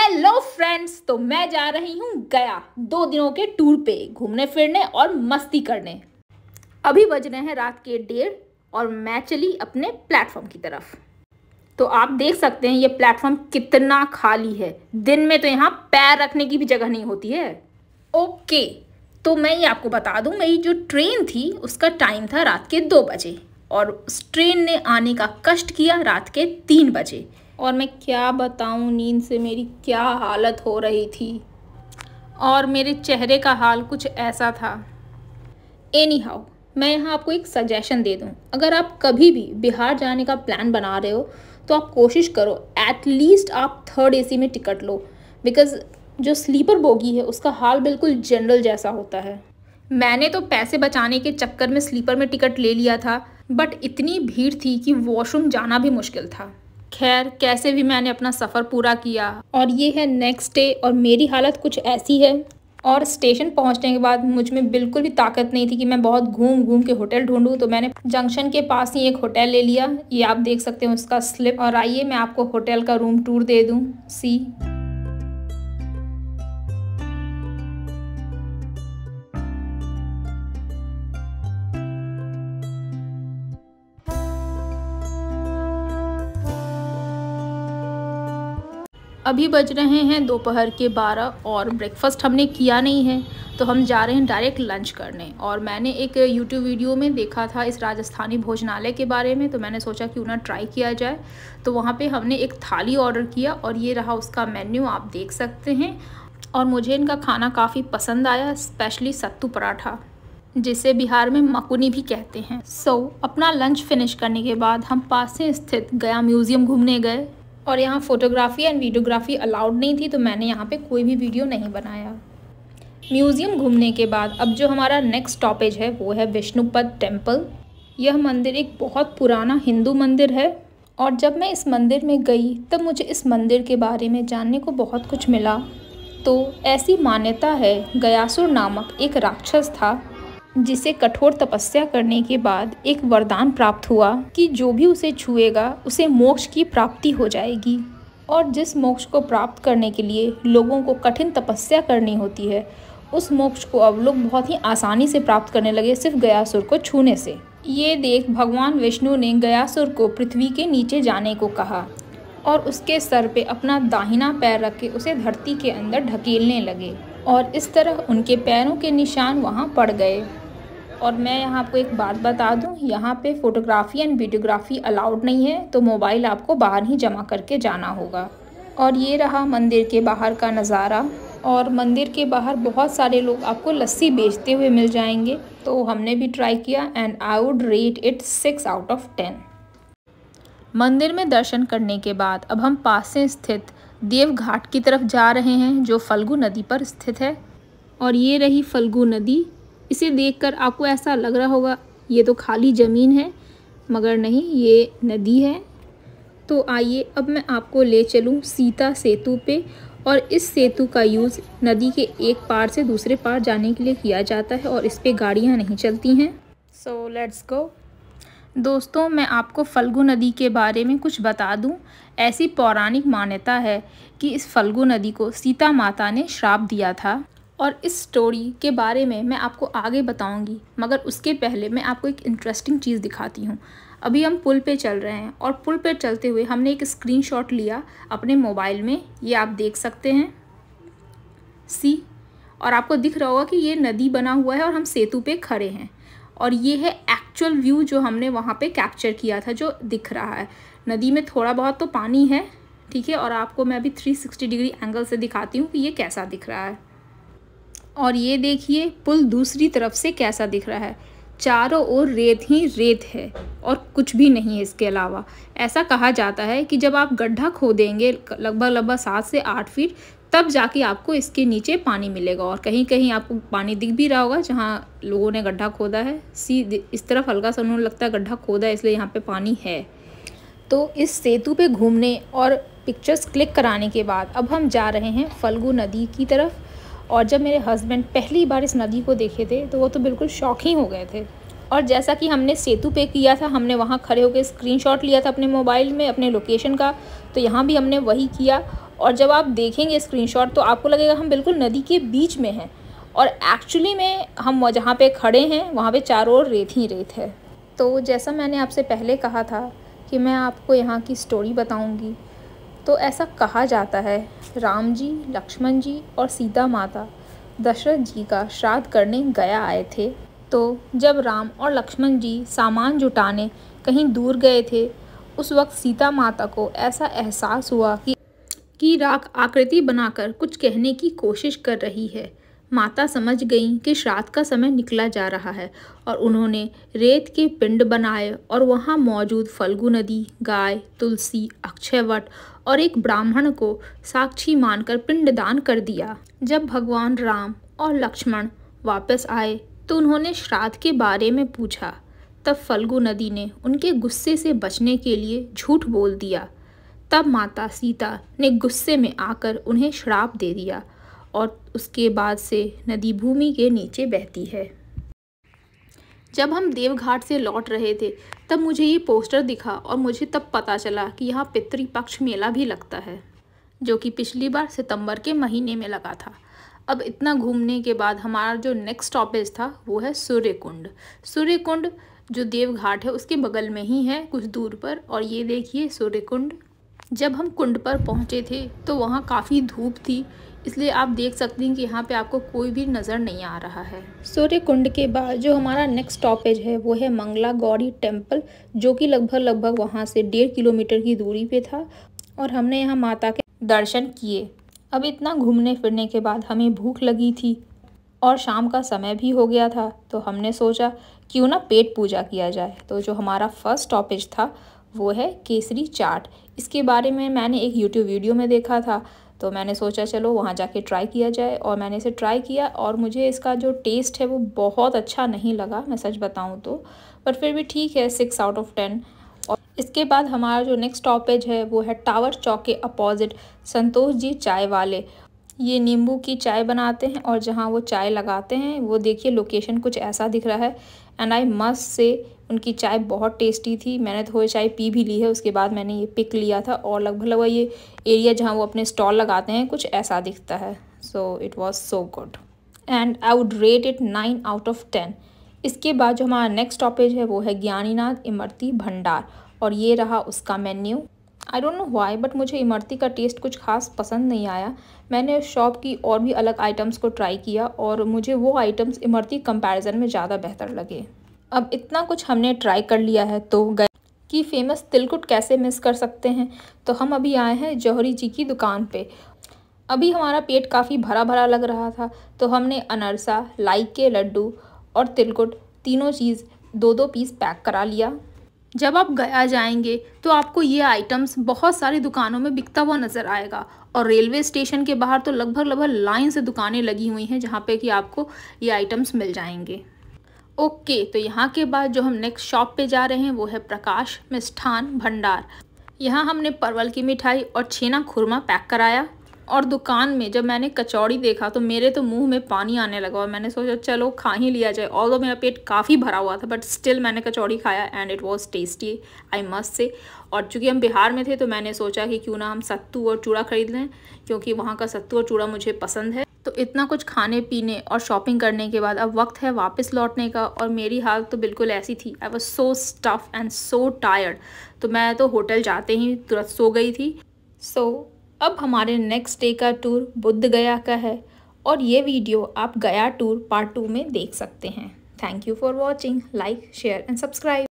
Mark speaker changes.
Speaker 1: hello friends तो मैं जा रही हूँ गया दो दिनों के टूर पे घूमने फिरने और मस्ती करने अभी बज रहे हैं रात के डेढ़ और मैं चली अपने प्लेटफॉर्म की तरफ तो आप देख सकते हैं ये प्लेटफॉर्म कितना खाली है दिन में तो यहाँ पैर रखने की भी जगह नहीं होती है ओके तो मैं ये आपको बता दूँ मेरी जो ट्रेन थी उसका टाइम था रात के दो बजे और उस ट्रेन ने आने का कष्ट किया रात के तीन बजे और मैं क्या बताऊँ नींद से मेरी क्या हालत हो रही थी और मेरे चेहरे का हाल कुछ ऐसा था एनी हाउ मैं यहाँ आपको एक सजेशन दे दूँ अगर आप कभी भी बिहार जाने का प्लान बना रहे हो तो आप कोशिश करो एटलीस्ट आप थर्ड एसी में टिकट लो बिकॉज़ जो स्लीपर बोगी है उसका हाल बिल्कुल जनरल जैसा होता है मैंने तो पैसे बचाने के चक्कर में स्लीपर में टिकट ले लिया था बट इतनी भीड़ थी कि वॉशरूम जाना भी मुश्किल था खैर कैसे भी मैंने अपना सफ़र पूरा किया और ये है नेक्स्ट डे और मेरी हालत कुछ ऐसी है और स्टेशन पहुंचने के बाद मुझ में बिल्कुल भी ताकत नहीं थी कि मैं बहुत घूम घूम के होटल ढूंढूं तो मैंने जंक्शन के पास ही एक होटल ले लिया ये आप देख सकते हैं उसका स्लिप और आइए मैं आपको होटल का रूम टूर दे दूँ सी अभी बज रहे हैं दोपहर के बारह और ब्रेकफास्ट हमने किया नहीं है तो हम जा रहे हैं डायरेक्ट लंच करने और मैंने एक यूट्यूब वीडियो में देखा था इस राजस्थानी भोजनालय के बारे में तो मैंने सोचा कि उन्हें ट्राई किया जाए तो वहाँ पे हमने एक थाली ऑर्डर किया और ये रहा उसका मेन्यू आप देख सकते हैं और मुझे इनका खाना काफ़ी पसंद आया स्पेशली सत्तू पराठा जिसे बिहार में मकुनी भी कहते हैं सो so, अपना लंच फिनिश करने के बाद हम पास से स्थित गया म्यूज़ियम घूमने गए और यहाँ फ़ोटोग्राफ़ी एंड वीडियोग्राफी अलाउड नहीं थी तो मैंने यहाँ पे कोई भी वीडियो नहीं बनाया म्यूज़ियम घूमने के बाद अब जो हमारा नेक्स्ट टॉपेज है वो है विष्णुपद टेम्पल यह मंदिर एक बहुत पुराना हिंदू मंदिर है और जब मैं इस मंदिर में गई तब मुझे इस मंदिर के बारे में जानने को बहुत कुछ मिला तो ऐसी मान्यता है गयासुर नामक एक राक्षस था जिसे कठोर तपस्या करने के बाद एक वरदान प्राप्त हुआ कि जो भी उसे छुएगा उसे मोक्ष की प्राप्ति हो जाएगी और जिस मोक्ष को प्राप्त करने के लिए लोगों को कठिन तपस्या करनी होती है उस मोक्ष को अब लोग बहुत ही आसानी से प्राप्त करने लगे सिर्फ गयासुर को छूने से ये देख भगवान विष्णु ने गयासुर को पृथ्वी के नीचे जाने को कहा और उसके सर पे अपना दाहिना पैर रख के उसे धरती के अंदर ढकेलने लगे और इस तरह उनके पैरों के निशान वहाँ पड़ गए और मैं यहाँ आपको एक बात बता दूँ यहाँ पे फ़ोटोग्राफ़ी एंड वीडियोग्राफी अलाउड नहीं है तो मोबाइल आपको बाहर ही जमा करके जाना होगा और ये रहा मंदिर के बाहर का नज़ारा और मंदिर के बाहर बहुत सारे लोग आपको लस्सी बेचते हुए मिल जाएंगे तो हमने भी ट्राई किया and I would rate it six out of ten मंदिर में दर्शन करने के बाद अब हम पास से स्थित देव घाट की तरफ जा रहे हैं जो फल्गु नदी पर स्थित है और ये रही फल्गु नदी इसे देखकर आपको ऐसा लग रहा होगा ये तो खाली ज़मीन है मगर नहीं ये नदी है तो आइए अब मैं आपको ले चलूँ सीता सेतु पे और इस सेतु का यूज़ नदी के एक पार से दूसरे पार जाने के लिए किया जाता है और इस पर गाड़ियाँ नहीं चलती हैं सो लेट्स गो दोस्तों मैं आपको फल्गु नदी के बारे में कुछ बता दूं ऐसी पौराणिक मान्यता है कि इस फल्गु नदी को सीता माता ने श्राप दिया था और इस स्टोरी के बारे में मैं आपको आगे बताऊंगी मगर उसके पहले मैं आपको एक इंटरेस्टिंग चीज़ दिखाती हूँ अभी हम पुल पे चल रहे हैं और पुल पे चलते हुए हमने एक स्क्रीनशॉट लिया अपने मोबाइल में ये आप देख सकते हैं सी और आपको दिख रहा होगा कि ये नदी बना हुआ है और हम सेतु पे खड़े हैं और ये है एक्चुअल व्यू जो हमने वहाँ पे कैप्चर किया था जो दिख रहा है नदी में थोड़ा बहुत तो पानी है ठीक है और आपको मैं अभी 360 डिग्री एंगल से दिखाती हूँ कि ये कैसा दिख रहा है और ये देखिए पुल दूसरी तरफ से कैसा दिख रहा है चारों ओर रेत ही रेत है और कुछ भी नहीं है इसके अलावा ऐसा कहा जाता है कि जब आप गड्ढा खोदेंगे लगभग लगभग सात से आठ फीट तब जाके आपको इसके नीचे पानी मिलेगा और कहीं कहीं आपको पानी दिख भी रहा होगा जहाँ लोगों ने गड्ढा खोदा है सी इस तरफ हल्का सा उन्होंने लगता है गड्ढा खोदा है इसलिए यहाँ पे पानी है तो इस सेतु पे घूमने और पिक्चर्स क्लिक कराने के बाद अब हम जा रहे हैं फल्गु नदी की तरफ और जब मेरे हस्बैंड पहली बार इस नदी को देखे थे तो वो तो बिल्कुल शौक ही हो गए थे और जैसा कि हमने सेतु पे किया था हमने वहाँ खड़े होकर स्क्रीनशॉट लिया था अपने मोबाइल में अपने लोकेशन का तो यहाँ भी हमने वही किया और जब आप देखेंगे स्क्रीनशॉट तो आपको लगेगा हम बिल्कुल नदी के बीच में हैं और एक्चुअली में हम जहाँ पे खड़े हैं वहाँ पे चारों ओर रेत ही रेत है तो जैसा मैंने आपसे पहले कहा था कि मैं आपको यहाँ की स्टोरी बताऊँगी तो ऐसा कहा जाता है राम जी लक्ष्मण जी और सीता माता दशरथ जी का श्राद्ध करने गया आए थे तो जब राम और लक्ष्मण जी सामान जुटाने कहीं दूर गए थे उस वक्त सीता माता को ऐसा एहसास हुआ कि कि राख आकृति बनाकर कुछ कहने की कोशिश कर रही है माता समझ गईं कि श्राद्ध का समय निकला जा रहा है और उन्होंने रेत के पिंड बनाए और वहाँ मौजूद फल्गु नदी गाय तुलसी अक्षयवट और एक ब्राह्मण को साक्षी मानकर पिंड दान कर दिया जब भगवान राम और लक्ष्मण वापस आए तो उन्होंने श्राद्ध के बारे में पूछा तब फल्गु नदी ने उनके गुस्से से बचने के लिए झूठ बोल दिया तब माता सीता ने गुस्से में आकर उन्हें श्राप दे दिया और उसके बाद से नदी भूमि के नीचे बहती है जब हम देवघाट से लौट रहे थे तब मुझे ये पोस्टर दिखा और मुझे तब पता चला कि यहाँ पितृपक्ष मेला भी लगता है जो कि पिछली बार सितंबर के महीने में लगा था अब इतना घूमने के बाद हमारा जो नेक्स्ट स्टॉपेज था वो है सूर्य कुंड सूर्य कुंड जो देवघाट है उसके बगल में ही है कुछ दूर पर और ये देखिए सूर्य कुंड जब हम कुंड पर पहुँचे थे तो वहाँ काफ़ी धूप थी इसलिए आप देख सकते हैं कि यहाँ पे आपको कोई भी नज़र नहीं आ रहा है सूर्य कुंड के बाद जो हमारा नेक्स्ट स्टॉपेज है वो है मंगला गौरी टेम्पल जो कि लगभग लगभग वहाँ से डेढ़ किलोमीटर की दूरी पे था और हमने यहाँ माता के दर्शन किए अब इतना घूमने फिरने के बाद हमें भूख लगी थी और शाम का समय भी हो गया था तो हमने सोचा क्यों ना पेट पूजा किया जाए तो जो हमारा फर्स्ट स्टॉपेज था वो है केसरी चाट इसके बारे में मैंने एक यूट्यूब वीडियो में देखा था तो मैंने सोचा चलो वहाँ जाके ट्राई किया जाए और मैंने इसे ट्राई किया और मुझे इसका जो टेस्ट है वो बहुत अच्छा नहीं लगा मैं सच बताऊँ तो पर फिर भी ठीक है सिक्स आउट ऑफ टेन और इसके बाद हमारा जो नेक्स्ट स्टॉपेज है वो है टावर चौक के अपोजिट संतोष जी चाय वाले ये नींबू की चाय बनाते हैं और जहाँ वो चाय लगाते हैं वो देखिए लोकेशन कुछ ऐसा दिख रहा है एंड आई मस्ट से उनकी चाय बहुत टेस्टी थी मैंने तो चाय पी भी ली है उसके बाद मैंने ये पिक लिया था और लगभग लगभग ये एरिया जहाँ वो अपने स्टॉल लगाते हैं कुछ ऐसा दिखता है so it was so good and I would rate it nine out of ten इसके बाद जो हमारा नेक्स्ट टॉपेज है वो है ज्ञानीनाथ इमरती भंडार और ये रहा उसका menu I don't know why but मुझे इमरती का टेस्ट कुछ खास पसंद नहीं आया मैंने उस शॉप की और भी अलग आइटम्स को ट्राई किया और मुझे वो आइटम्स इमरती कंपैरिजन में ज़्यादा बेहतर लगे अब इतना कुछ हमने ट्राई कर लिया है तो गए कि फेमस तिलकुट कैसे मिस कर सकते हैं तो हम अभी आए हैं जौहरी जी की दुकान पर अभी हमारा पेट काफ़ी भरा भरा लग रहा था तो हमने अनरसा लाई के लड्डू और तिलकुट तीनों चीज़ दो दो पीस पैक करा लिया जब आप गया जाएंगे तो आपको ये आइटम्स बहुत सारी दुकानों में बिकता हुआ नज़र आएगा और रेलवे स्टेशन के बाहर तो लगभग लगभग लाइन से दुकानें लगी हुई हैं जहाँ पे कि आपको ये आइटम्स मिल जाएंगे ओके तो यहाँ के बाद जो हम नेक्स्ट शॉप पे जा रहे हैं वो है प्रकाश मिष्ठान भंडार यहाँ हमने परवल की मिठाई और छेना खुरमा पैक कराया और दुकान में जब मैंने कचौड़ी देखा तो मेरे तो मुंह में पानी आने लगा और मैंने सोचा चलो खा ही लिया जाए ऑल मेरा पेट काफ़ी भरा हुआ था बट स्टिल मैंने कचौड़ी खाया and it was tasty I must say और चूँकि हम बिहार में थे तो मैंने सोचा कि क्यों ना हम सत्तू और चूड़ा ख़रीद लें क्योंकि वहाँ का सत्तू और चूड़ा मुझे पसंद है तो इतना कुछ खाने पीने और शॉपिंग करने के बाद अब वक्त है वापस लौटने का और मेरी हालत तो बिल्कुल ऐसी थी I was so stuff and so tired तो मैं तो होटल जाते ही तुरंत सो गई थी सो so, अब हमारे नेक्स्ट डे का टूर बुद्ध गया का है और ये वीडियो आप गया टूर पार्ट टू में देख सकते हैं thank you for watching like share and subscribe